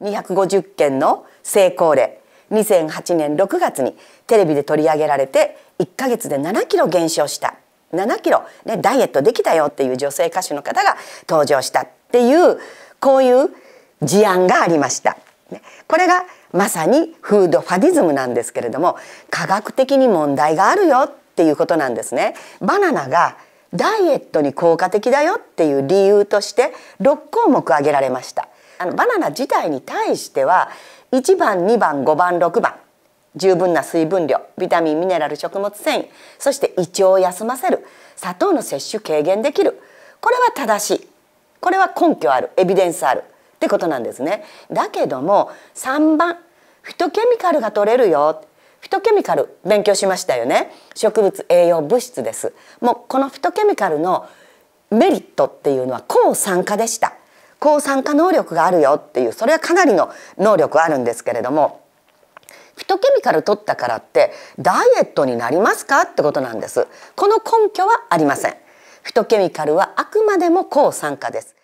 250件の成功例2008年6月にテレビで取り上げられて1か月で7キロ減少した7キロ、ね、ダイエットできたよっていう女性歌手の方が登場したっていうこういう事案がありました。これがまさにフードファディズムなんですけれども科学的に問題があるよっていうことなんですね。バナナがダイエットに効果的だよっていう理由として6項目挙げられました。あのバナナ自体に対しては1番2番5番6番十分な水分量ビタミンミネラル食物繊維そして胃腸を休ませる砂糖の摂取軽減できるこれは正しいこれは根拠あるエビデンスあるってことなんですね。だけども3番フィトケミカルが取れるよフィトケミカル勉強しましたよね植物栄養物質ですもうこのフィトケミカルのメリットっていうのは抗酸化でした抗酸化能力があるよっていうそれはかなりの能力あるんですけれどもフィトケミカル取ったからってダイエットになりますかってことなんですこの根拠はありませんフィトケミカルはあくまでも抗酸化です